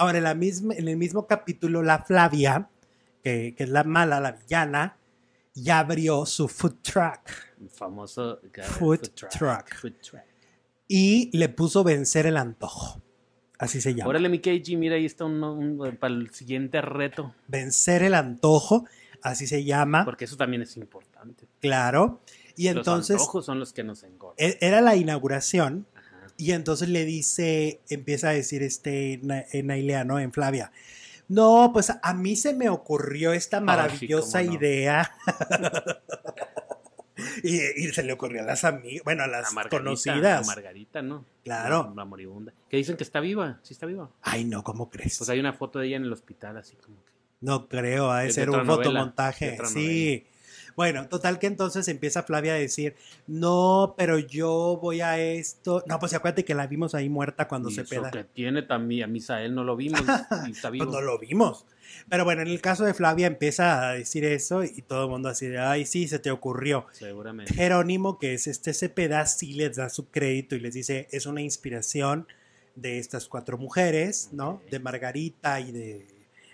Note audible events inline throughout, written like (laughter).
Ahora, en, la en el mismo capítulo, la Flavia, que, es la mala, la villana, ya abrió su food truck. Un famoso food, truck. food, truck. Y le puso vencer el antojo. Así se llama. Órale, mi KG, mira, ahí está un, para el siguiente reto. Vencer el antojo, así se llama. Porque eso también es importante. Claro. Y entonces. Los antojos son los que nos engordan. E, era la inauguración y entonces le dice, empieza a decir este en eh, ¿no? En Flavia. No, pues a mí se me ocurrió esta maravillosa idea. (laughs) y, se le ocurrió a las amigas, bueno, a las conocidas. A Margarita, ¿no? Claro. La, moribunda. Que dicen que está viva, sí está viva. Ay, no, ¿cómo crees? Pues hay una foto de ella en el hospital, así como que. No creo, a de ser un fotomontaje. Sí. Bueno, total que entonces empieza Flavia a decir, no, pero yo voy a esto. No, pues acuérdate que la vimos ahí muerta cuando y se peda. tiene también, a Misael no lo vimos. (laughs) Pues, no lo vimos. Pero bueno, en el caso de Flavia empieza a decir eso y todo el mundo así de, ay, sí, se te ocurrió. Seguramente. Jerónimo, que es este peda, sí les da su crédito y les dice, es una inspiración de estas cuatro mujeres, ¿no? De Margarita y de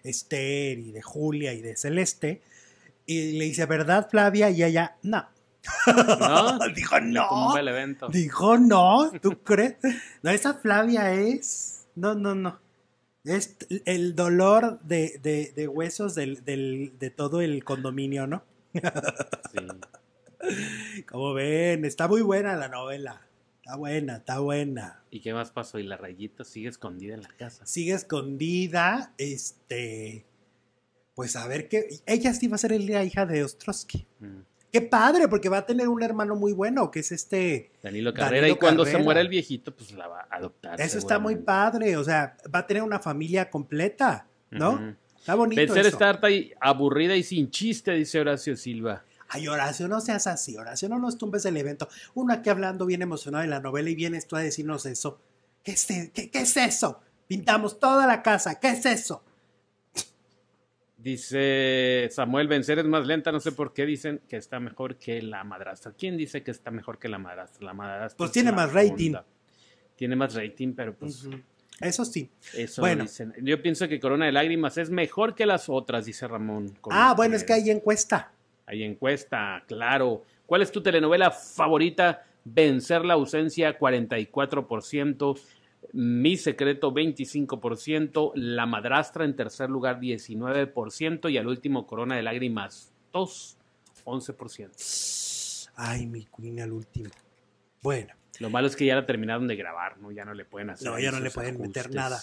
Esther y de Julia y de Celeste. Y le dice, ¿verdad, Flavia? Y ella, no. ¿No? (laughs) Dijo, no. evento. Dijo, no, ¿tú crees? No, esa Flavia es. No, no, no. Es el dolor de, huesos de todo el condominio, ¿no? Sí. (laughs) Como ven, está muy buena la novela. Está buena, está buena. ¿Y qué más pasó? ¿Y la rayita sigue escondida en la casa? Sigue escondida, este pues a ver qué. Ella sí va a ser la hija de Ostrowski. Mm. Qué padre, porque va a tener un hermano muy bueno, que es este. Danilo Carrera. y cuando se muera el viejito, pues la va a adoptar. Eso está muy padre. O sea, va a tener una familia completa, ¿no? Está bonito. eso. está y aburrida y sin chiste, dice Horacio Silva. Ay, Horacio, no seas así, Horacio, no nos tumbes el evento. Uno aquí hablando bien emocionado de la novela y vienes tú a decirnos eso. qué es eso? Pintamos toda la casa, ¿qué es eso? Dice Samuel, vencer es más lenta, no sé por qué dicen que está mejor que la madrastra. ¿Quién dice que está mejor que la madrastra? La madrastra. Pues tiene más rating. Tiene más rating, pero pues... Eso sí. Eso bueno. Dicen. Yo pienso que Corona de Lágrimas es mejor que las otras, dice Ramón. ah, bueno, es que hay encuesta. Hay encuesta, claro. ¿Cuál es tu telenovela favorita? Vencer la ausencia, 44%. Mi Secreto 25%, La Madrastra en tercer lugar 19% y al último Corona de Lágrimas 2, 11%. Ay, mi Queen al último. Bueno. Lo malo es que ya la terminaron de grabar, ¿no? Ya no le pueden hacer. No, ya no le pueden meter nada.